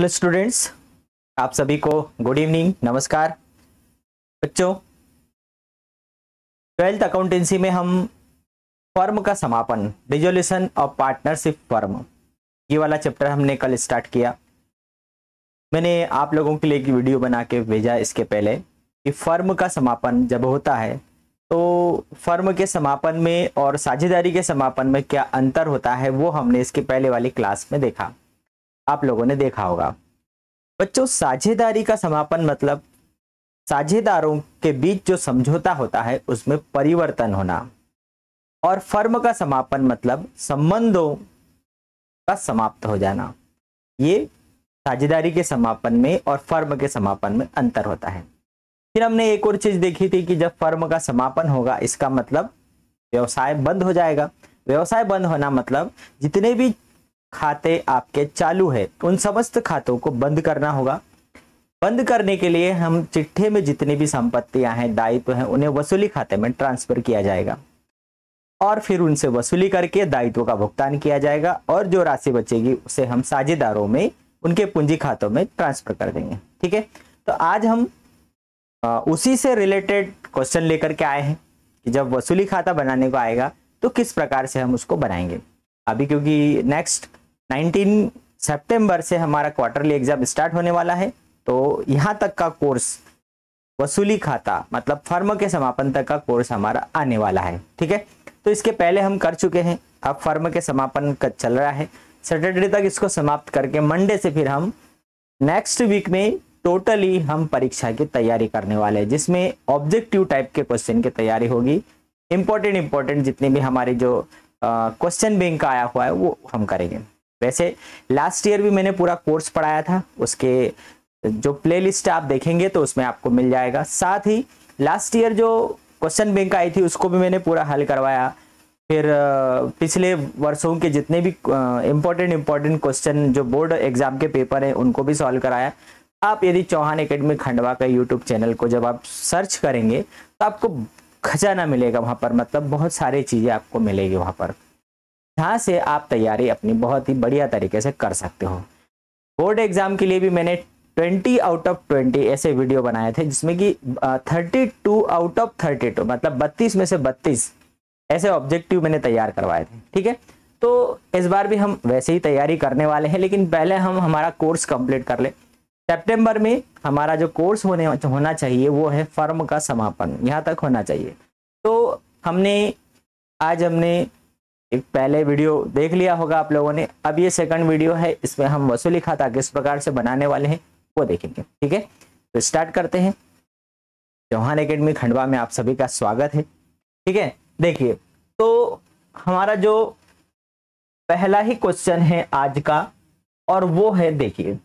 Hello students आप सभी को गुड इवनिंग नमस्कार बच्चों ट्वेल्थ अकाउंटेंसी में हम फर्म का समापन रिजोल्यूशन ऑफ पार्टनरशिप फर्म ये वाला चैप्टर हमने कल स्टार्ट किया मैंने आप लोगों के लिए एक वीडियो बना के भेजा इसके पहले कि फर्म का समापन जब होता है तो फर्म के समापन में और साझेदारी के समापन में क्या अंतर होता है वो हमने इसके पहले वाली क्लास में देखा आप लोगों ने देखा होगा बच्चों साझेदारी का समापन मतलब साझेदारों के बीच जो समझौता होता है उसमें परिवर्तन होना और फर्म का समापन मतलब संबंधों का समाप्त हो जाना ये साझेदारी के समापन में और फर्म के समापन में अंतर होता है फिर हमने एक और चीज देखी थी कि जब फर्म का समापन होगा इसका मतलब व्यवसाय बंद हो जाएगा व्यवसाय बंद होना मतलब जितने भी खाते आपके चालू है उन समस्त खातों को बंद करना होगा बंद करने के लिए हम चिट्ठे में जितनी भी संपत्तियां हैं दायित्व हैं उन्हें वसूली खाते में ट्रांसफर किया जाएगा और फिर उनसे वसूली करके दायित्व का भुगतान किया जाएगा और जो राशि बचेगी उसे हम साझेदारों में उनके पूंजी खातों में ट्रांसफर कर देंगे ठीक है तो आज हम उसी से रिलेटेड क्वेश्चन लेकर के आए हैं कि जब वसूली खाता बनाने को आएगा तो किस प्रकार से हम उसको बनाएंगे अभी क्योंकि नेक्स्ट 19 सितंबर से हमारा क्वार्टरली एग्जाम स्टार्ट होने वाला है तो यहाँ तक का कोर्स वसूली खाता मतलब फर्म के समापन तक का कोर्स हमारा आने वाला है ठीक है तो इसके पहले हम कर चुके हैं अब फर्म के समापन का चल रहा है सैटरडे तक इसको समाप्त करके मंडे से फिर हम नेक्स्ट वीक में टोटली हम परीक्षा की तैयारी करने वाले हैं जिसमें ऑब्जेक्टिव टाइप के क्वेश्चन की तैयारी होगी इंपॉर्टेंट इंपॉर्टेंट जितने भी हमारे जो क्वेश्चन बैंक आया हुआ है वो हम करेंगे वैसे लास्ट ईयर भी मैंने पूरा कोर्स पढ़ाया था उसके जो प्लेलिस्ट आप देखेंगे तो उसमें आपको मिल जाएगा साथ ही लास्ट ईयर जो क्वेश्चन बैंक आई थी उसको भी मैंने पूरा हल करवाया फिर पिछले वर्षों के जितने भी इम्पोर्टेंट इम्पोर्टेंट क्वेश्चन जो बोर्ड एग्जाम के पेपर हैं उनको भी सॉल्व कराया आप यदि चौहान एकेडमी खंडवा का यूट्यूब चैनल को जब आप सर्च करेंगे तो आपको खजाना मिलेगा वहाँ पर मतलब बहुत सारी चीज़ें आपको मिलेगी वहाँ पर यहाँ से आप तैयारी अपनी बहुत ही बढ़िया तरीके से कर सकते हो बोर्ड एग्जाम के लिए भी मैंने 20 आउट ऑफ 20 ऐसे वीडियो बनाए थे जिसमें कि 32 आउट ऑफ 32 मतलब 32 में से 32 ऐसे ऑब्जेक्टिव मैंने तैयार करवाए थे ठीक है तो इस बार भी हम वैसे ही तैयारी करने वाले हैं लेकिन पहले हम हमारा कोर्स कंप्लीट कर ले सेप्टेम्बर में हमारा जो कोर्स होने होना चाहिए वो है फर्म का समापन यहाँ तक होना चाहिए तो हमने आज हमने एक पहले वीडियो देख लिया होगा आप लोगों ने अब ये सेकंड वीडियो है इसमें हम वसूली खाता किस प्रकार से बनाने वाले हैं वो देखेंगे ठीक है तो स्टार्ट करते हैं चौहान एकेडमी खंडवा में आप सभी का स्वागत है ठीक है देखिए तो हमारा जो पहला ही क्वेश्चन है आज का और वो है देखिए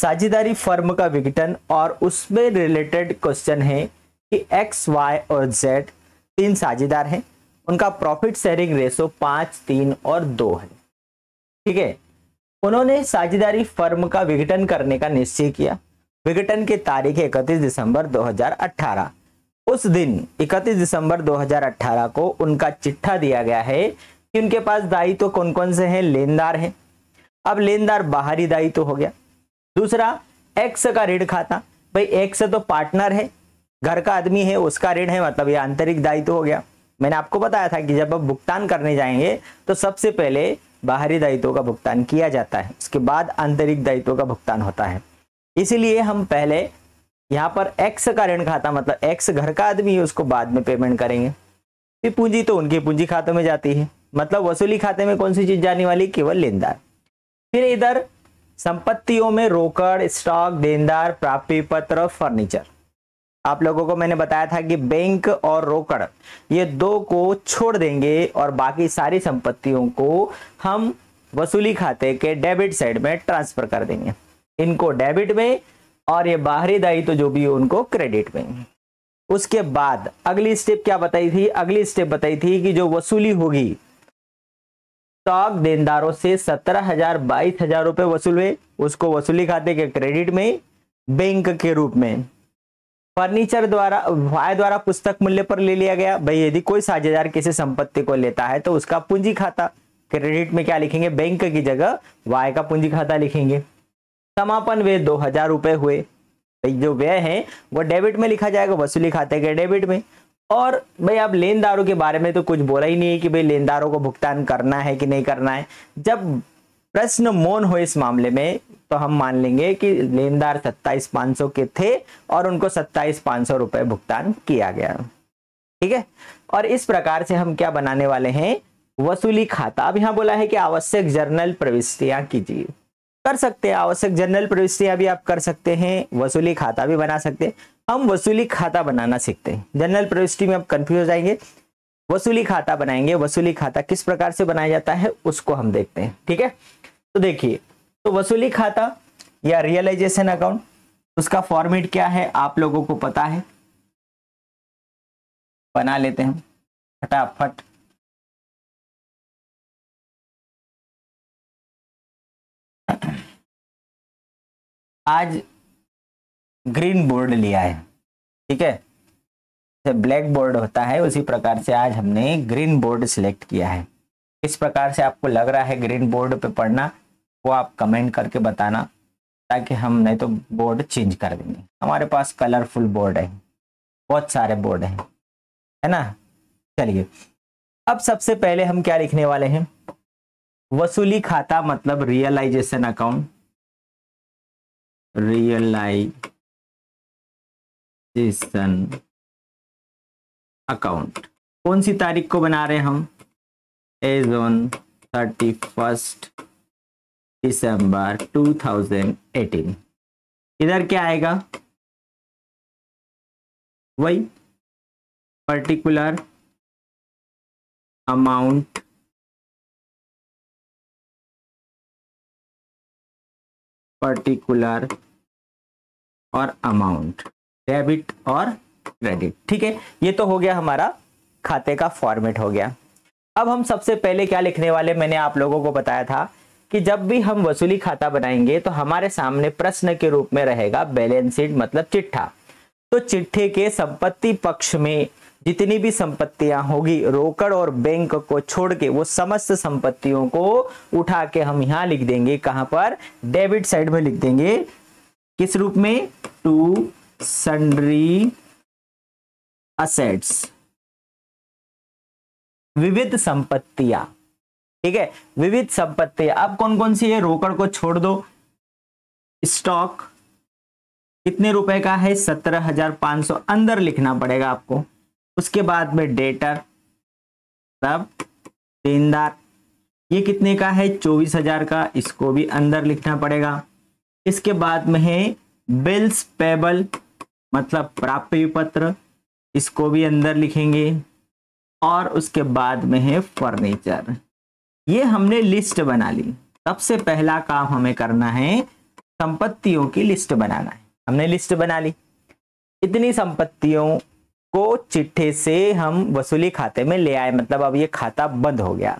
साझेदारी फर्म का विघटन और उसमें रिलेटेड क्वेश्चन है कि एक्स वाई और जेड तीन साझेदार हैं उनका प्रॉफिट शेयरिंग रेशो पांच तीन और दो है ठीक है उन्होंने साझेदारी फर्म का विघटन करने का निश्चय किया विघटन की तारीख इकतीस दिसंबर 2018 उस दिन 31 दिसंबर 2018 को उनका चिट्ठा दिया गया है कि उनके पास दायित्व तो कौन कौन से हैं लेनदार हैं अब लेनदार बाहरी दायित्व तो हो गया दूसरा एक्स का ऋण खाता भाई एक्स तो पार्टनर है घर का आदमी है उसका ऋण है मतलब ये आंतरिक दायित्व तो हो गया मैंने आपको बताया था कि जब आप भुगतान करने जाएंगे तो सबसे पहले बाहरी दायित्वों का भुगतान किया जाता है उसके बाद आंतरिक दायित्व का भुगतान होता है इसीलिए हम पहले यहाँ पर एक्स का ऋण खाता मतलब एक्स घर का आदमी है उसको बाद में पेमेंट करेंगे फिर पूंजी तो उनके पूंजी खाते में जाती है मतलब वसूली खाते में कौन सी चीज जाने वाली केवल लेनदार फिर इधर संपत्तियों में रोकड़ स्टॉक देनदार प्राप्ति पत्र और फर्नीचर आप लोगों को मैंने बताया था कि बैंक और रोकड़ ये दो को छोड़ देंगे और बाकी सारी संपत्तियों को हम वसूली खाते के डेबिट साइड में ट्रांसफर कर देंगे इनको डेबिट में और ये बाहरी दायित्व तो जो भी उनको क्रेडिट में उसके बाद अगली स्टेप क्या बताई थी अगली स्टेप बताई थी कि जो वसूली होगी स्टॉक देनदारों से सत्रह हजार बाईस हजार रुपए वसूल हुए उसको वसूली खाते के क्रेडिट में बैंक के रूप में फर्नीचर द्वारा वाय द्वारा पुस्तक मूल्य पर ले लिया गया भाई यदि कोई साझेदार किसी संपत्ति को लेता है तो उसका पूंजी खाता क्रेडिट में क्या लिखेंगे बैंक की जगह वाय का पूंजी खाता लिखेंगे समापन व्यय दो हजार रुपए हुए भाई जो व्यय है वो डेबिट में लिखा जाएगा वसूली खाते के डेबिट में और भाई आप लेनदारों के बारे में तो कुछ बोला ही नहीं है कि भाई लेनदारों को भुगतान करना है कि नहीं करना है जब प्रश्न मौन हो इस मामले में तो हम मान लेंगे कि लेनदार सत्ताईस पांच सौ के थे और उनको सत्ताईस पांच सौ रुपए भुगतान किया गया ठीक है और इस प्रकार से हम क्या बनाने वाले हैं वसूली खाता अब यहां बोला है कि आवश्यक जर्नल प्रविष्टियां कीजिए कर सकते हैं आवश्यक जर्नल प्रविष्टियां भी आप कर सकते हैं वसूली खाता भी बना सकते हैं हम वसूली खाता बनाना सीखते हैं जर्नल प्रविष्टि में आप कंफ्यूज हो जाएंगे वसूली खाता बनाएंगे वसूली खाता किस प्रकार से बनाया जाता है उसको हम देखते हैं ठीक है तो देखिए तो वसूली खाता या रियलाइजेशन अकाउंट उसका फॉर्मेट क्या है आप लोगों को पता है बना लेते हैं फटाफट आज ग्रीन बोर्ड लिया है ठीक है ब्लैक बोर्ड होता है उसी प्रकार से आज हमने ग्रीन बोर्ड सिलेक्ट किया है किस प्रकार से आपको लग रहा है ग्रीन बोर्ड पे पढ़ना वो आप कमेंट करके बताना ताकि हम नहीं तो बोर्ड चेंज कर देंगे हमारे पास कलरफुल बोर्ड है बहुत सारे बोर्ड हैं है ना चलिए अब सबसे पहले हम क्या लिखने वाले हैं वसूली खाता मतलब रियलाइजेशन अकाउंट रियलाइजेशन अकाउंट कौन सी तारीख को बना रहे हैं हम as on thirty first December 2018 इधर क्या आएगा वही पर्टिकुलर अमाउंट पर्टिकुलर और अमाउंट डेबिट और क्रेडिट ठीक है ये तो हो गया हमारा खाते का फॉर्मेट हो गया अब हम सबसे पहले क्या लिखने वाले मैंने आप लोगों को बताया था कि जब भी हम वसूली खाता बनाएंगे तो हमारे सामने प्रश्न के रूप में रहेगा बैलेंस शीट मतलब चिट्ठा तो चिट्ठे के संपत्ति पक्ष में जितनी भी संपत्तियां होगी रोकड़ और बैंक को छोड़ के वो समस्त संपत्तियों को उठा के हम यहां लिख देंगे कहां पर डेबिट साइड में लिख देंगे किस रूप में टू सन्ड्री असेट्स विविध संपत्तियां ठीक है विविध संपत्ति आप कौन कौन सी है रोकड़ को छोड़ दो स्टॉक कितने रुपए का है सत्रह हजार पांच सौ अंदर लिखना पड़ेगा आपको उसके बाद में डेटर तब देनदार ये कितने का है चौबीस हजार का इसको भी अंदर लिखना पड़ेगा इसके बाद में है बिल्स पेबल मतलब प्राप्य पत्र इसको भी अंदर लिखेंगे और उसके बाद में है फर्नीचर ये हमने लिस्ट बना ली सबसे पहला काम हमें करना है संपत्तियों की लिस्ट बनाना है हमने लिस्ट बना ली इतनी संपत्तियों को चिट्ठे से हम वसूली खाते में ले आए मतलब अब ये खाता बंद हो गया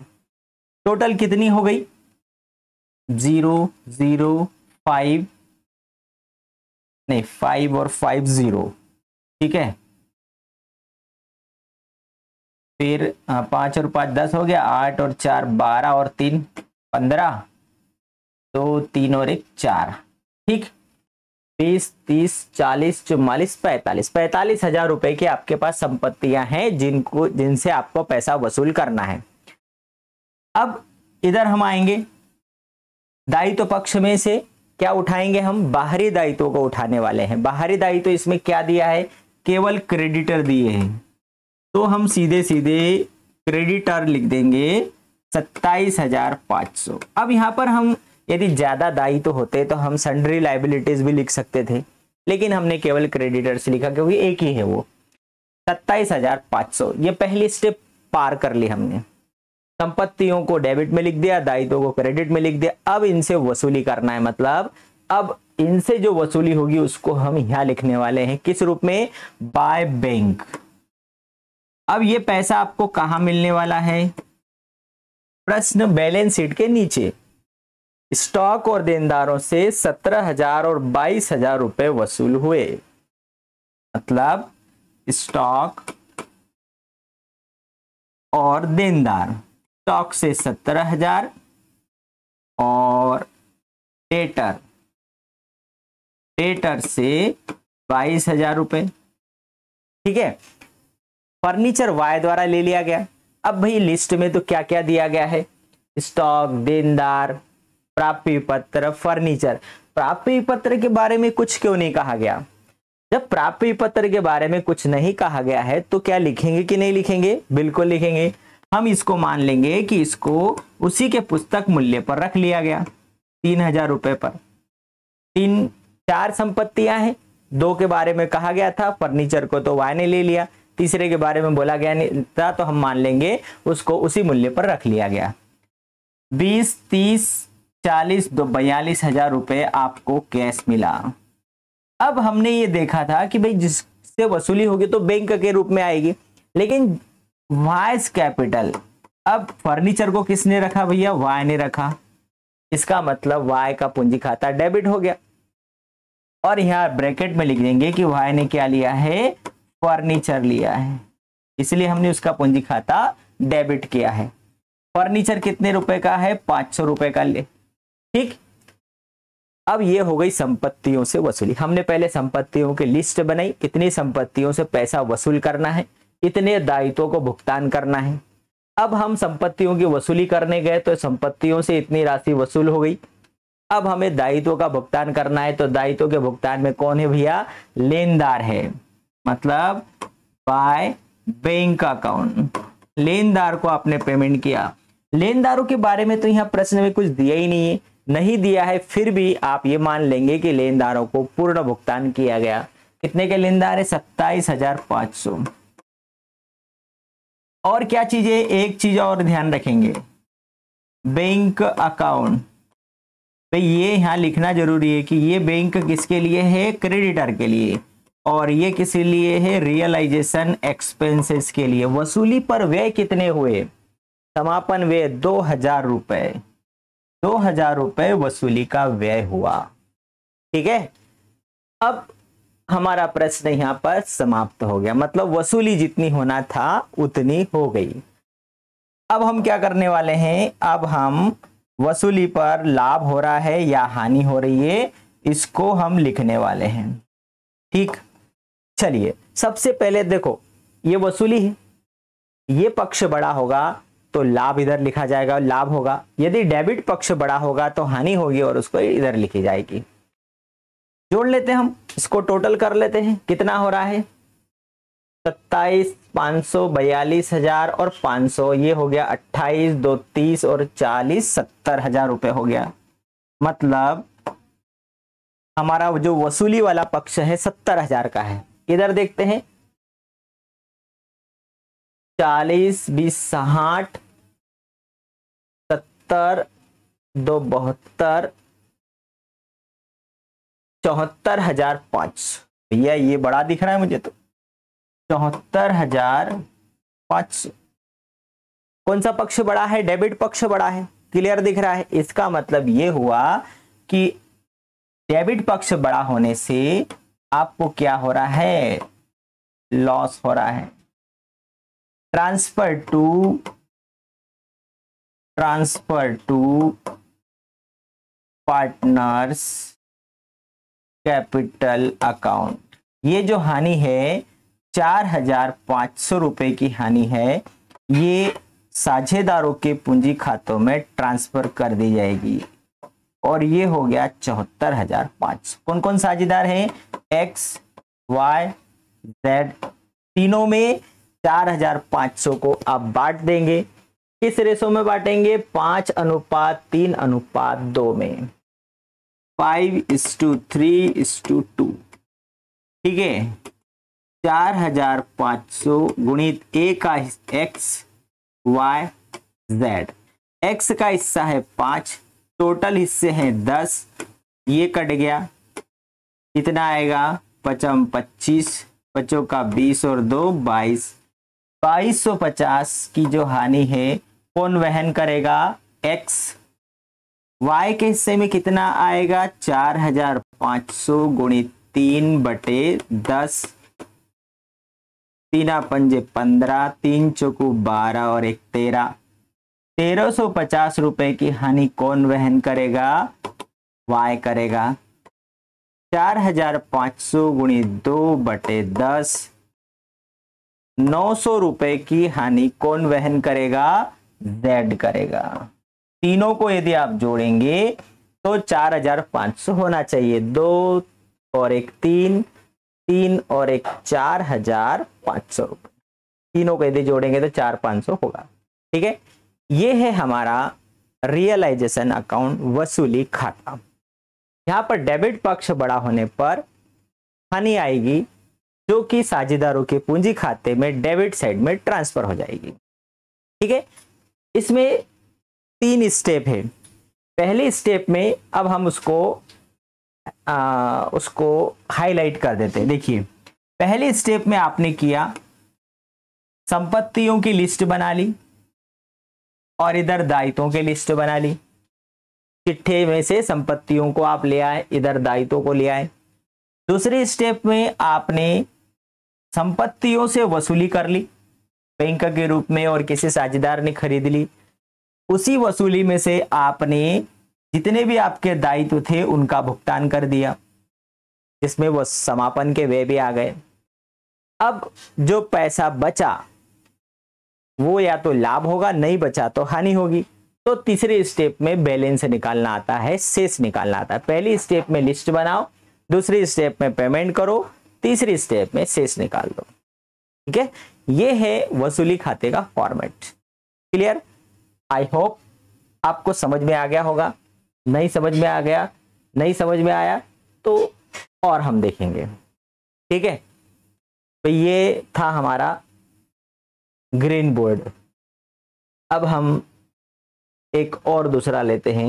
टोटल कितनी हो गई जीरो जीरो फाइव नहीं फाइव और फाइव जीरो ठीक है फिर पाँच और पाँच दस हो गया आठ और चार बारह और तीन पंद्रह दो तीन और एक चार ठीक बीस तीस चालीस चौवालीस पैंतालीस पैंतालीस हजार रुपए की आपके पास संपत्तियां हैं जिनको जिनसे आपको पैसा वसूल करना है अब इधर हम आएंगे दायित्व पक्ष में से क्या उठाएंगे हम बाहरी दायित्व को उठाने वाले हैं बाहरी दायित्व इसमें क्या दिया है केवल क्रेडिटर दिए हैं तो हम सीधे सीधे क्रेडिटर लिख देंगे सत्ताईस हजार पाँच सौ अब यहाँ पर हम यदि ज़्यादा दायित्व तो होते तो हम सन्ड्री लाइबिलिटीज भी लिख सकते थे लेकिन हमने केवल क्रेडिटर्स लिखा क्योंकि एक ही है वो सत्ताईस हजार पाँच सौ ये पहली स्टेप पार कर ली हमने संपत्तियों को डेबिट में लिख दिया दायित्व को क्रेडिट में लिख दिया अब इनसे वसूली करना है मतलब अब इनसे जो वसूली होगी उसको हम यहाँ लिखने वाले हैं किस रूप में बाय बैंक अब ये पैसा आपको कहां मिलने वाला है प्रश्न बैलेंस शीट के नीचे स्टॉक और देनदारों से सत्रह हजार और बाईस हजार रुपये वसूल हुए मतलब स्टॉक और देनदार स्टॉक से सत्रह हजार और डेटर डेटर से बाईस हजार रुपये ठीक है फर्नीचर वाय द्वारा ले लिया गया अब भाई लिस्ट में तो क्या क्या दिया गया है स्टॉक देनदार प्राप्ति पत्र फर्नीचर प्राप्ति पत्र के बारे में कुछ क्यों नहीं कहा गया जब प्राप्ति पत्र के बारे में कुछ नहीं कहा गया है तो क्या लिखेंगे कि नहीं लिखेंगे बिल्कुल लिखेंगे हम इसको मान लेंगे कि इसको उसी के पुस्तक मूल्य पर रख लिया गया तीन हजार रुपये पर तीन चार संपत्तियां हैं दो के बारे में कहा गया था फर्नीचर को तो वाय ने ले लिया तीसरे के बारे में बोला गया नहीं था तो हम मान लेंगे उसको उसी मूल्य पर रख लिया गया बीस तीस चालीस दो बयालीस हजार रुपये आपको कैश मिला अब हमने ये देखा था कि भाई जिससे वसूली होगी तो बैंक के रूप में आएगी लेकिन वाइस कैपिटल अब फर्नीचर को किसने रखा भैया वाय ने रखा इसका मतलब वाय का पूंजी खाता डेबिट हो गया और यहाँ ब्रैकेट में लिख देंगे कि वाय ने क्या लिया है फर्नीचर लिया है इसलिए हमने उसका पूंजी खाता डेबिट किया है फर्नीचर कितने रुपए का है पांच सौ रुपए का ले ठीक अब ये हो गई संपत्तियों से वसूली हमने पहले संपत्तियों की लिस्ट बनाई कितनी संपत्तियों से पैसा वसूल करना है इतने दायित्वों को भुगतान करना है अब हम संपत्तियों की वसूली करने गए तो संपत्तियों से इतनी राशि वसूल हो गई अब हमें दायित्व का भुगतान करना है तो दायित्व के भुगतान में कौन है भैया लेनदार है मतलब बाय बैंक अकाउंट लेनदार को आपने पेमेंट किया लेनदारों के बारे में तो यहाँ प्रश्न में कुछ दिया ही नहीं है नहीं दिया है फिर भी आप ये मान लेंगे कि लेनदारों को पूर्ण भुगतान किया गया कितने के लेनदार है सत्ताईस हजार पांच सौ और क्या चीजें एक चीज और ध्यान रखेंगे बैंक अकाउंट भाई ये यहाँ लिखना जरूरी है कि ये बैंक किसके लिए है क्रेडिटर के लिए और ये किसी लिए है रियलाइजेशन एक्सपेंसेस के लिए वसूली पर व्यय कितने हुए समापन व्यय दो हजार रुपए दो हजार रुपए वसूली का व्यय हुआ ठीक है अब हमारा प्रश्न यहाँ पर समाप्त हो गया मतलब वसूली जितनी होना था उतनी हो गई अब हम क्या करने वाले हैं अब हम वसूली पर लाभ हो रहा है या हानि हो रही है इसको हम लिखने वाले हैं ठीक चलिए सबसे पहले देखो ये वसूली है ये पक्ष बड़ा होगा तो लाभ इधर लिखा जाएगा लाभ होगा यदि डेबिट पक्ष बड़ा होगा तो हानि होगी और उसको इधर लिखी जाएगी जोड़ लेते हैं हम इसको टोटल कर लेते हैं कितना हो रहा है सत्ताईस पाँच सौ बयालीस हजार और पाँच सौ ये हो गया अट्ठाईस दो तीस और चालीस सत्तर हजार रुपये हो गया मतलब हमारा जो वसूली वाला पक्ष है सत्तर हजार का है इधर देखते हैं चालीस बीस साठ सत्तर दो बहत्तर चौहत्तर हजार पांच भैया ये बड़ा दिख रहा है मुझे तो चौहत्तर हजार पांच कौन सा पक्ष बड़ा है डेबिट पक्ष बड़ा है क्लियर दिख रहा है इसका मतलब ये हुआ कि डेबिट पक्ष बड़ा होने से आपको क्या हो रहा है लॉस हो रहा है transfer to transfer to partners capital account ये जो हानि है चार हजार पांच सौ रुपए की हानि है ये साझेदारों के पूंजी खातों में ट्रांसफर कर दी जाएगी और ये हो गया चौहत्तर हजार पांच कौन कौन साझेदार है एक्स वाई जेड तीनों में चार हजार पांच सौ को आप बांट देंगे किस रेशो में बांटेंगे पांच अनुपात तीन अनुपात दो में five is to three is to two ठीक है चार हजार पांच सौ गुणित ए का एक्स वाई जेड एक्स का हिस्सा है पांच टोटल हिस्से हैं दस ये कट गया कितना आएगा पचम पच्चीस पचों का बीस और दो बाईस बाईस सौ पचास की जो हानि है कौन वहन करेगा एक्स वाई के हिस्से में कितना आएगा चार हजार पाँच सौ गुणित तीन बटे दस तीना पंजे पंद्रह तीन चौकू बारह और एक तेरह तेरह सौ पचास रुपए की हानि कौन वहन करेगा वाय करेगा चार हजार पांच सौ गुणी दो बटे दस नौ सौ रुपए की हानि कौन वहन करेगा जेड करेगा तीनों को यदि आप जोड़ेंगे तो चार हजार सौ होना चाहिए दो और एक तीन तीन और एक चार हजार पांच सौ रुपए तीनों को यदि जोड़ेंगे तो चार पांच सौ होगा ठीक है ये है हमारा रियलाइजेशन अकाउंट वसूली खाता यहाँ पर डेबिट पक्ष बड़ा होने पर हानि आएगी जो कि साझेदारों के पूंजी खाते में डेबिट साइड में ट्रांसफर हो जाएगी ठीक है इसमें तीन स्टेप है पहले स्टेप में अब हम उसको आ, उसको हाईलाइट कर देते हैं देखिए पहले स्टेप में आपने किया संपत्तियों की लिस्ट बना ली और इधर दायित्वों की लिस्ट बना ली चिट्ठे में से संपत्तियों को आप ले आए इधर दायित्व को ले आए दूसरे स्टेप में आपने संपत्तियों से वसूली कर ली बैंक के रूप में और किसी साझेदार ने खरीद ली उसी वसूली में से आपने जितने भी आपके दायित्व थे उनका भुगतान कर दिया इसमें वो समापन के वे भी आ गए अब जो पैसा बचा वो या तो लाभ होगा नहीं बचा तो हानि होगी तो तीसरे स्टेप में बैलेंस निकालना आता है शेष निकालना आता है पहली स्टेप में लिस्ट बनाओ दूसरी स्टेप में पेमेंट करो तीसरी स्टेप में शेष निकाल दो ठीक है ये है वसूली खाते का फॉर्मेट क्लियर आई होप आपको समझ में आ गया होगा नहीं समझ में आ गया नहीं समझ में आया तो और हम देखेंगे ठीक है तो ये था हमारा ग्रीन बोर्ड अब हम एक और दूसरा लेते हैं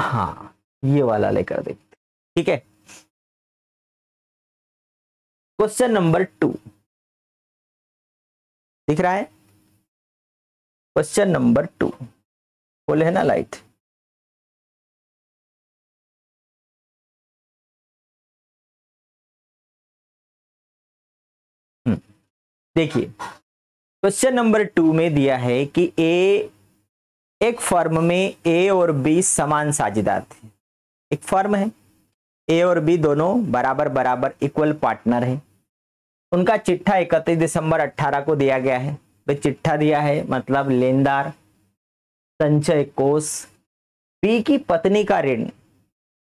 हाँ ये वाला लेकर देखते ठीक है क्वेश्चन नंबर टू दिख रहा है क्वेश्चन नंबर टू बोले है ना लाइट देखिए क्वेश्चन नंबर टू में दिया है कि ए एक फर्म में ए और बी समान साझेदार थे एक फर्म है ए और बी दोनों बराबर बराबर इक्वल पार्टनर है उनका चिट्ठा इकतीस दिसंबर 18 को दिया गया है वे तो चिट्ठा दिया है मतलब लेनदार संचय कोष बी की पत्नी का ऋण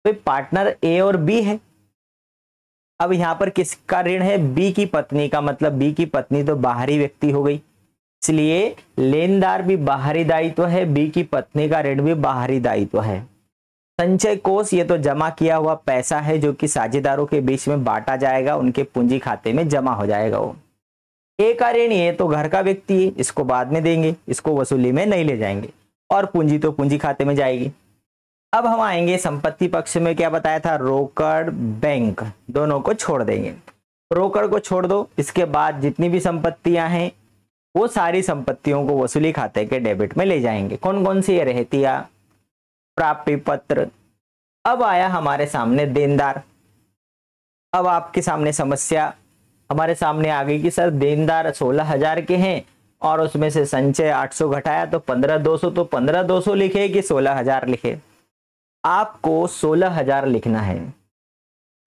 वे पार्टनर ए और बी है अब यहाँ पर किसका ऋण है बी की पत्नी का मतलब बी की पत्नी तो बाहरी व्यक्ति हो गई इसलिए लेनदार भी बाहरी दायित्व तो है बी की पत्नी का ऋण भी बाहरी दायित्व तो है संचय कोष ये तो जमा किया हुआ पैसा है जो कि साझेदारों के बीच में बांटा जाएगा उनके पूंजी खाते में जमा हो जाएगा वो ए का ऋण ये तो घर का व्यक्ति है इसको बाद में देंगे इसको वसूली में नहीं ले जाएंगे और पूंजी तो पूंजी खाते में जाएगी अब हम आएंगे संपत्ति पक्ष में क्या बताया था रोकड़ बैंक दोनों को छोड़ देंगे रोकड़ को छोड़ दो इसके बाद जितनी भी संपत्तियां हैं वो सारी संपत्तियों को वसूली खाते के डेबिट में ले जाएंगे कौन कौन सी है रहतिया प्राप्ति पत्र अब आया हमारे सामने देनदार अब आपके सामने समस्या हमारे सामने आ गई कि सर देनदार सोलह हजार के हैं और उसमें से संचय 800 घटाया तो पंद्रह दो सौ तो पंद्रह दो सौ लिखे कि सोलह हजार लिखे आपको सोलह हजार लिखना है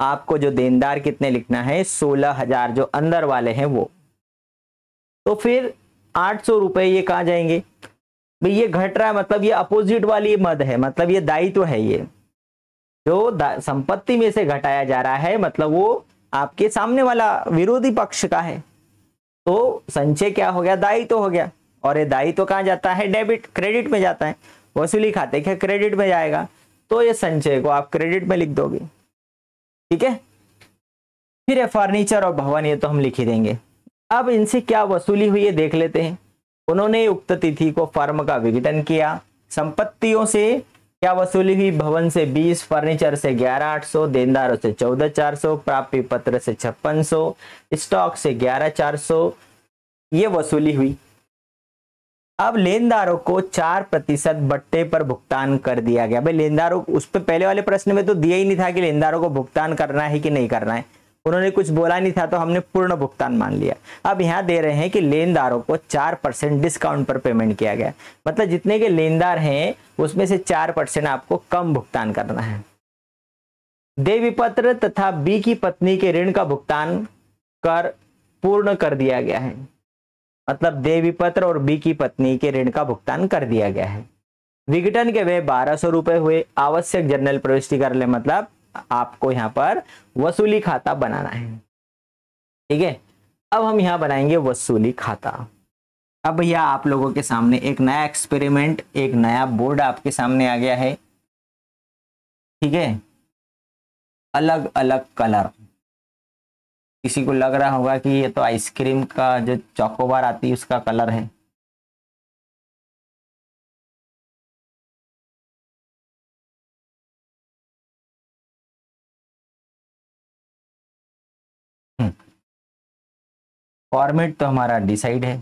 आपको जो देनदार कितने लिखना है सोलह हजार जो अंदर वाले हैं वो तो फिर आठ सौ रुपये ये कहाँ जाएंगे भाई ये घट रहा है मतलब ये अपोजिट वाली मद है मतलब ये दायित्व तो है ये जो संपत्ति में से घटाया जा रहा है मतलब वो आपके सामने वाला विरोधी पक्ष का है तो संचय क्या हो गया दायित्व तो हो गया और ये दायित्व तो कहाँ जाता है डेबिट क्रेडिट में जाता है वसूली खाते क्या क्रेडिट में जाएगा तो ये संचय को आप क्रेडिट में लिख दोगे ठीक है फिर है फर्नीचर और भवन ये तो हम लिख ही देंगे अब इनसे क्या वसूली हुई है देख लेते हैं उन्होंने उक्त तिथि को फर्म का विघटन किया संपत्तियों से क्या वसूली हुई भवन से 20 फर्नीचर से 11800 देनदारों से 14400 प्राप्ति पत्र से 5600 स्टॉक से 11400 ये वसूली हुई अब लेनदारों को चार प्रतिशत बट्टे पर भुगतान कर दिया गया भाई लेनदारों उस पर पहले वाले प्रश्न में तो दिया ही नहीं था कि लेनदारों को भुगतान करना है कि नहीं करना है उन्होंने कुछ बोला नहीं था तो हमने पूर्ण भुगतान मान लिया अब यहाँ दे रहे हैं कि लेनदारों को चार परसेंट डिस्काउंट पर पेमेंट किया गया मतलब जितने के लेनदार हैं उसमें से चार परसेंट आपको कम भुगतान करना है देवी पत्र तथा बी की पत्नी के ऋण का भुगतान कर पूर्ण कर दिया गया है मतलब देवी पत्र और बी की पत्नी के ऋण का भुगतान कर दिया गया है विघटन के वे बारह सौ रुपए हुए आवश्यक जनरल प्रविष्टि कर ले मतलब आपको यहाँ पर वसूली खाता बनाना है ठीक है अब हम यहाँ बनाएंगे वसूली खाता अब भैया आप लोगों के सामने एक नया एक्सपेरिमेंट एक नया बोर्ड आपके सामने आ गया है ठीक है अलग अलग कलर किसी को लग रहा होगा कि ये तो आइसक्रीम का जो चौकोबार आती है उसका कलर है हम्म। फॉर्मेट तो हमारा डिसाइड है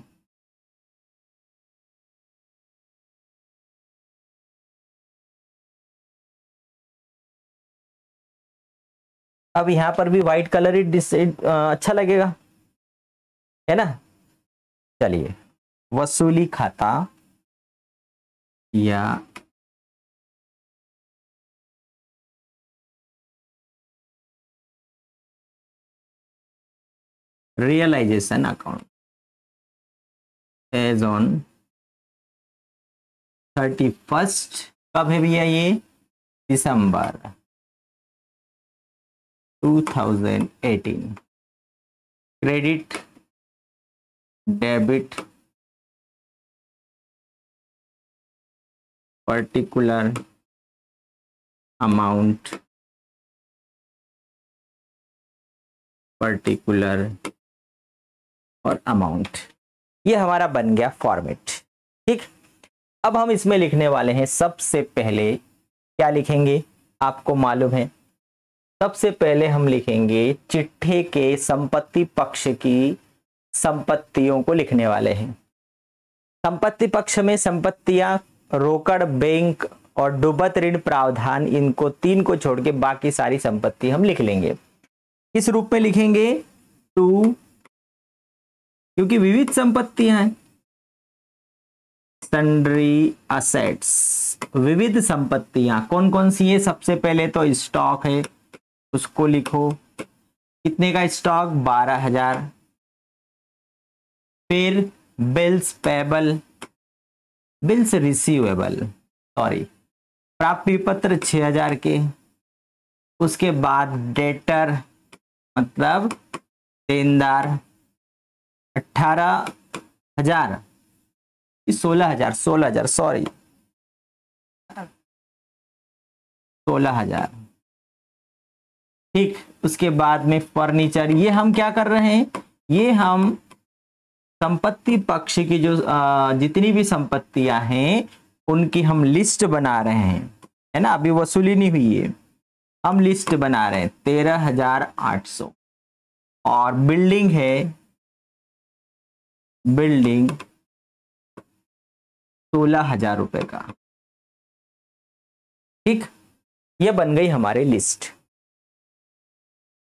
अब यहाँ पर भी व्हाइट कलर ही uh, अच्छा लगेगा है ना चलिए वसूली खाता या realisation account as on thirty first कब है भैया ये December 2018 credit debit particular amount particular और अमाउंट ये हमारा बन गया फॉर्मेट ठीक अब हम इसमें लिखने वाले हैं सबसे पहले क्या लिखेंगे आपको मालूम है सबसे पहले हम लिखेंगे चिट्ठे के संपत्ति पक्ष की संपत्तियों को लिखने वाले हैं संपत्ति पक्ष में संपत्तियां रोकड़ बैंक और डुबत ऋण प्रावधान इनको तीन को छोड़ के बाकी सारी संपत्ति हम लिख लेंगे इस रूप में लिखेंगे टू क्योंकि विविध संपत्तियां हैं सन्ड्री असेट्स विविध संपत्तियां कौन कौन सी है सबसे पहले तो स्टॉक है उसको लिखो कितने का स्टॉक बारह हजार फिर bills payable bills receivable sorry प्राप्ति पत्र छ हजार के उसके बाद डेटर मतलब देनदार अट्ठारह हजार सोलह हजार सोलह हजार सॉरी सोलह हजार ठीक उसके बाद में फर्नीचर ये हम क्या कर रहे हैं ये हम संपत्ति पक्ष की जो जितनी भी संपत्तियां हैं उनकी हम लिस्ट बना रहे हैं है ना अभी वसूली नहीं हुई है हम लिस्ट बना रहे हैं तेरह हजार आठ सौ और बिल्डिंग है बिल्डिंग सोलह हजार रुपए का ठीक ये बन गई हमारी लिस्ट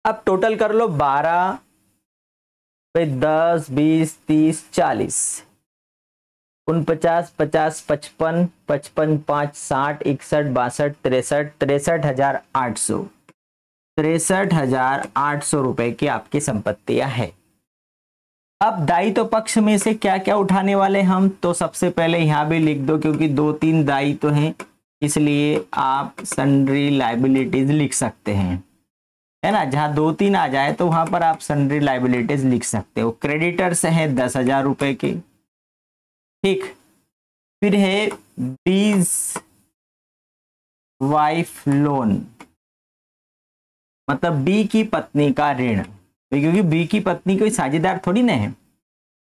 अब टोटल कर लो बारह दस बीस तीस चालीस उनपचास पचास पचपन पचपन पाँच साठ इकसठ बासठ तिरसठ तिरसठ हजार आठ सौ तिरसठ हजार आठ सौ रुपए की आपकी संपत्तियां हैं अब दायित्व तो पक्ष में से क्या क्या उठाने वाले हम तो सबसे पहले यहाँ भी लिख दो क्योंकि दो तीन दायित्व तो हैं इसलिए आप सन्ड्री लाइबिलिटीज लिख सकते हैं है ना जहां दो तीन आ जाए तो वहां पर आप सन्ड्री लाइबिलिटीज लिख सकते हो क्रेडिटर्स है दस हजार रुपए के ठीक फिर है बीज वाइफ लोन मतलब बी की पत्नी का ऋण तो क्योंकि बी की पत्नी कोई साझेदार थोड़ी ना है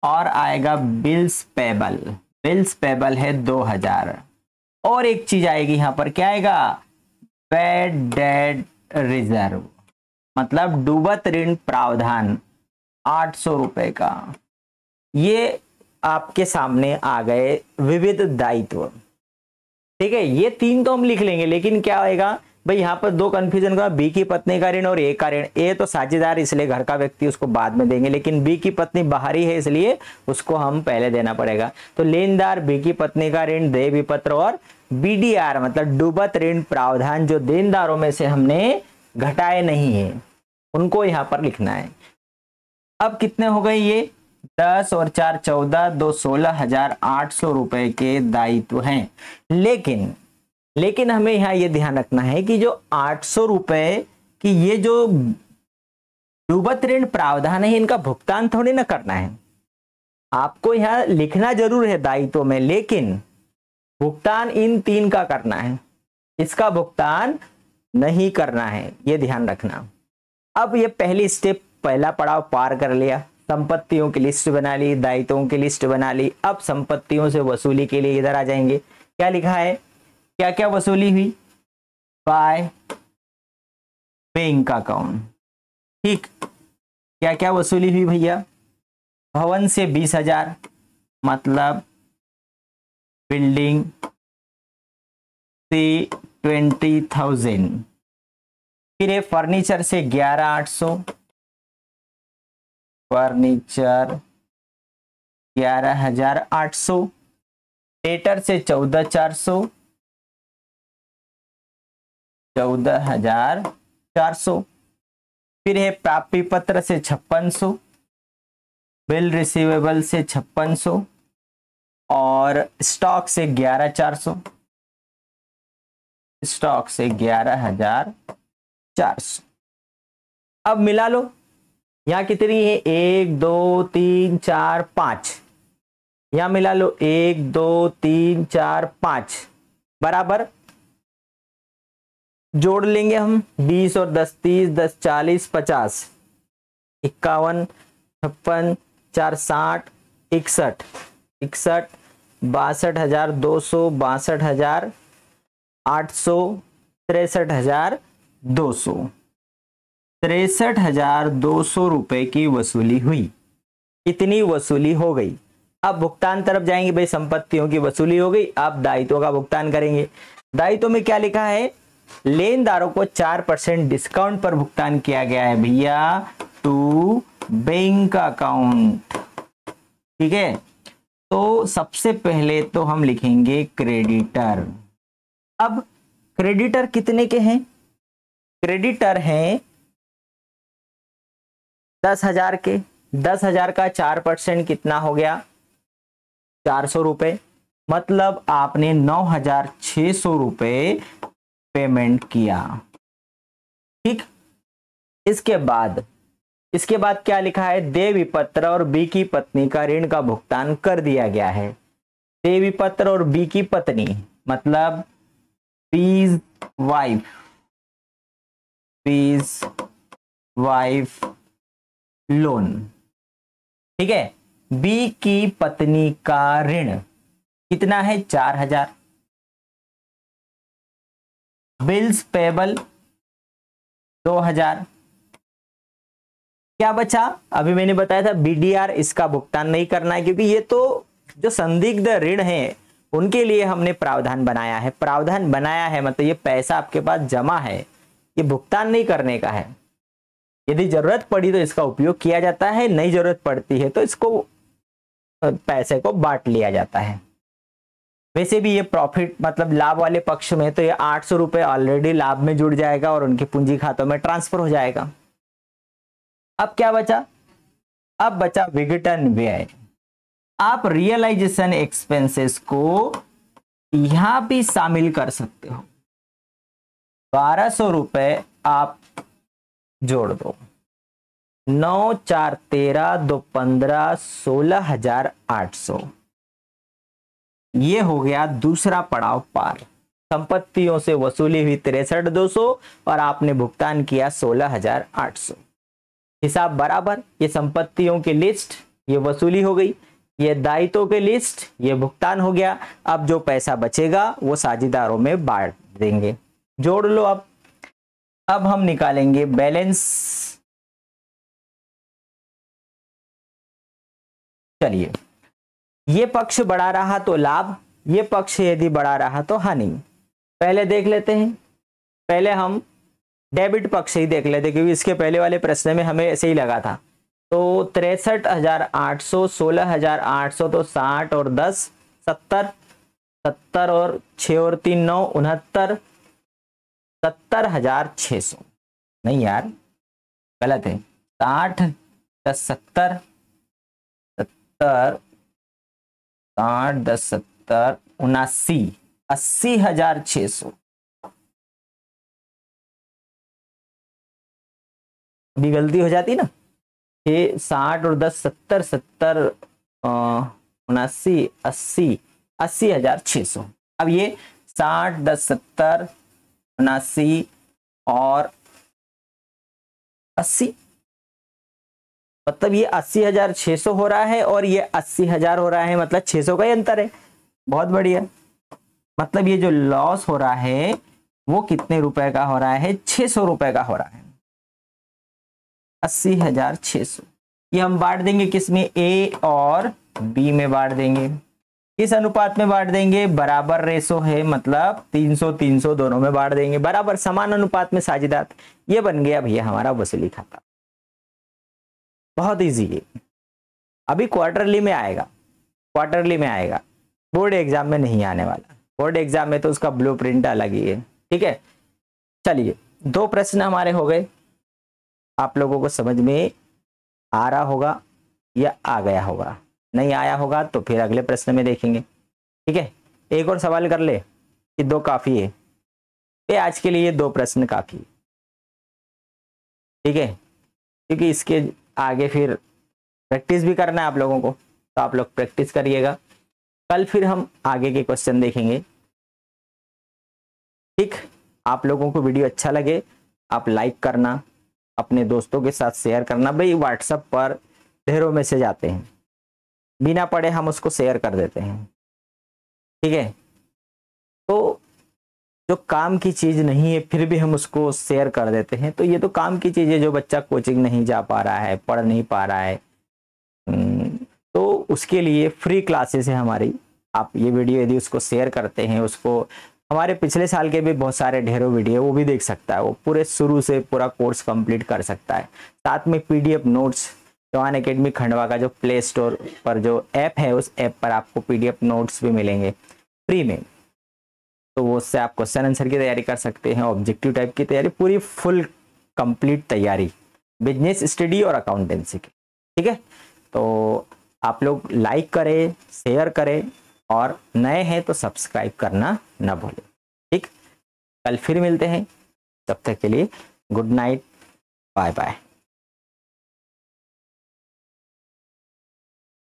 और आएगा बिल्स पेबल बिल्स पेबल है दो हजार और एक चीज आएगी यहाँ पर क्या आएगा बेड डेड रिजर्व मतलब डूबत ऋण प्रावधान आठ सौ रुपए का ये आपके सामने आ गए विविध दायित्व ठीक है ये तीन तो हम लिख लेंगे लेकिन क्या होगा भाई यहाँ पर दो कंफ्यूजन का बी की पत्नी का ऋण और ए का ऋण ए तो साझेदार इसलिए घर का व्यक्ति उसको बाद में देंगे लेकिन बी की पत्नी बाहरी है इसलिए उसको हम पहले देना पड़ेगा तो लेनदार बी की पत्नी का ऋण दे विपत्र और बीडीआर मतलब डूबत ऋण प्रावधान जो देनदारों में से हमने घटाए नहीं है उनको यहाँ पर लिखना है अब कितने हो गए ये दस और चार चौदह दो सोलह हजार आठ सौ रुपए के दायित्व हैं लेकिन लेकिन हमें यहाँ ये ध्यान रखना है कि जो आठ सौ रुपए की ये जो डूबत ऋण प्रावधान है इनका भुगतान थोड़ी ना करना है आपको यहाँ लिखना जरूर है दायित्व में लेकिन भुगतान इन तीन का करना है इसका भुगतान नहीं करना है ये ध्यान रखना अब ये पहली स्टेप पहला पड़ाव पार कर लिया संपत्तियों की लिस्ट बना ली दायित्वों की लिस्ट बना ली अब संपत्तियों से वसूली के लिए इधर आ जाएंगे क्या लिखा है क्या क्या वसूली हुई बाय बैंक अकाउंट ठीक क्या क्या वसूली हुई भैया भवन से बीस हजार मतलब बिल्डिंग से ट्वेंटी थाउजेंड फिर फर्नीचर से ग्यारह आठ सौ फर्नीचर ग्यारह हजार आठ सौ थिएटर से चौदह चार सौ चौदह हजार चार सौ फिर है प्राप्ति पत्र से छप्पन सौ बिल रिसीवेबल से छप्पन सौ और स्टॉक से ग्यारह चार सौ स्टॉक से ग्यारह हजार चार सौ अब मिला लो यहां कितनी है एक दो तीन चार पांच यहां मिला लो एक दो तीन चार पांच बराबर जोड़ लेंगे हम बीस और दस तीस दस चालीस पचास इक्यावन छप्पन चार साठ इकसठ इकसठ बासठ हजार दो सौ बासठ हजार आठ सौ तिरसठ हजार दो सौ तिरसठ हजार दो सौ की वसूली हुई इतनी वसूली हो गई अब भुगतान तरफ जाएंगे भाई संपत्तियों की वसूली हो गई अब दायित्व का भुगतान करेंगे दायित्व में क्या लिखा है लेनदारों को चार परसेंट डिस्काउंट पर भुगतान किया गया है भैया टू बैंक अकाउंट ठीक है तो सबसे पहले तो हम लिखेंगे क्रेडिटर अब क्रेडिटर कितने के हैं क्रेडिटर हैं दस हजार के दस हजार का चार परसेंट कितना हो गया चार सौ रुपये मतलब आपने नौ हजार छ सौ रुपये पेमेंट किया ठीक इसके बाद इसके बाद क्या लिखा है देवी पत्र और बी की पत्नी का ऋण का भुगतान कर दिया गया है देवी पत्र और बी की पत्नी मतलब Bees wife. Bees wife loan ठीक है बी की पत्नी का ऋण कितना है चार हजार बिल्स पेबल दो हजार क्या बचा अभी मैंने बताया था बीडीआर इसका भुगतान नहीं करना है क्योंकि ये तो जो संदिग्ध ऋण है उनके लिए हमने प्रावधान बनाया है प्रावधान बनाया है मतलब ये पैसा आपके पास जमा है ये भुगतान नहीं करने का है यदि जरूरत पड़ी तो इसका उपयोग किया जाता है नहीं जरूरत पड़ती है तो इसको पैसे को बांट लिया जाता है वैसे भी ये प्रॉफिट मतलब लाभ वाले पक्ष में तो ये आठ सौ रुपये ऑलरेडी लाभ में जुड़ जाएगा और उनके पूंजी खातों में ट्रांसफर हो जाएगा अब क्या बचा अब बचा विघटन व्यय आप रियलाइजेशन एक्सपेंसेस को यहां भी शामिल कर सकते हो बारह सौ रुपए आप जोड़ दो नौ चार तेरह दो पंद्रह सोलह हजार आठ सौ ये हो गया दूसरा पड़ाव पार संपत्तियों से वसूली हुई तिरसठ दो सौ और आपने भुगतान किया सोलह हजार आठ सौ हिसाब बराबर ये संपत्तियों की लिस्ट ये वसूली हो गई ये दायित्व की लिस्ट ये भुगतान हो गया अब जो पैसा बचेगा वो साझेदारों में बांट देंगे जोड़ लो अब अब हम निकालेंगे बैलेंस चलिए ये पक्ष बढ़ा रहा तो लाभ ये पक्ष यदि बढ़ा रहा तो हानि पहले देख लेते हैं पहले हम डेबिट पक्ष ही देख लेते क्योंकि इसके पहले वाले प्रश्न में हमें ऐसे ही लगा था तो तिरसठ हजार आठ सौ सोलह हजार आठ सौ तो साठ और दस सत्तर सत्तर और छ और तीन नौ उनहत्तर सत्तर हजार छ सौ नहीं यार गलत है साठ दस सत्तर सत्तर साठ दस सत्तर उनासी अस्सी हजार छ सौ भी गलती हो जाती ना छ साठ और दस सत्तर सत्तर उनासी अस्सी अस्सी हजार छ सौ अब ये साठ दस सत्तर उनासी और अस्सी मतलब ये अस्सी हजार छ सौ हो रहा है और ये अस्सी हजार हो रहा है मतलब छ सौ का ही अंतर है बहुत बढ़िया मतलब ये जो लॉस हो रहा है वो कितने रुपए का हो रहा है छ सौ रुपए का हो रहा है अस्सी हजार छह सौ ये हम बांट देंगे किस में ए और बी में बांट देंगे किस अनुपात में बांट देंगे बराबर रेशो है मतलब 300 300 दोनों में बांट देंगे बराबर समान अनुपात में साझेदार ये बन गया भैया हमारा वसूली खाता बहुत इजी है अभी क्वार्टरली में आएगा क्वार्टरली में आएगा बोर्ड एग्जाम में नहीं आने वाला बोर्ड एग्जाम में तो उसका ब्लू अलग ही है ठीक है चलिए दो प्रश्न हमारे हो गए आप लोगों को समझ में आ रहा होगा या आ गया होगा नहीं आया होगा तो फिर अगले प्रश्न में देखेंगे ठीक है एक और सवाल कर ले कि दो काफ़ी है ये आज के लिए दो प्रश्न काफ़ी ठीक है क्योंकि इसके आगे फिर प्रैक्टिस भी करना है आप लोगों को तो आप लोग प्रैक्टिस करिएगा कल फिर हम आगे के क्वेश्चन देखेंगे ठीक आप लोगों को वीडियो अच्छा लगे आप लाइक करना अपने दोस्तों के साथ शेयर करना भाई व्हाट्सएप पर ढेरों मैसेज आते हैं बिना पढ़े हम उसको शेयर कर देते हैं ठीक है तो जो काम की चीज़ नहीं है फिर भी हम उसको शेयर कर देते हैं तो ये तो काम की चीज़ है जो बच्चा कोचिंग नहीं जा पा रहा है पढ़ नहीं पा रहा है हम्म, तो उसके लिए फ्री क्लासेस है हमारी आप ये वीडियो यदि उसको शेयर करते हैं उसको हमारे पिछले साल के भी बहुत सारे ढेरों वीडियो वो भी देख सकता है वो पूरे शुरू से पूरा कोर्स कंप्लीट कर सकता है साथ में PDF notes Jawan academy Khandwa का जो प्ले स्टोर पर जो ऐप है उस ऐप पर आपको पीडीएफ नोट्स भी मिलेंगे फ्री में तो वो उससे आप क्वेश्चन आंसर की तैयारी कर सकते हैं ऑब्जेक्टिव टाइप की तैयारी पूरी फुल कम्प्लीट तैयारी बिजनेस स्टडी और अकाउंटेंसी की ठीक है तो आप लोग लाइक करें शेयर करें और नए हैं तो सब्सक्राइब करना ना भूलें ठीक कल फिर मिलते हैं तब तक के लिए गुड नाइट बाय बाय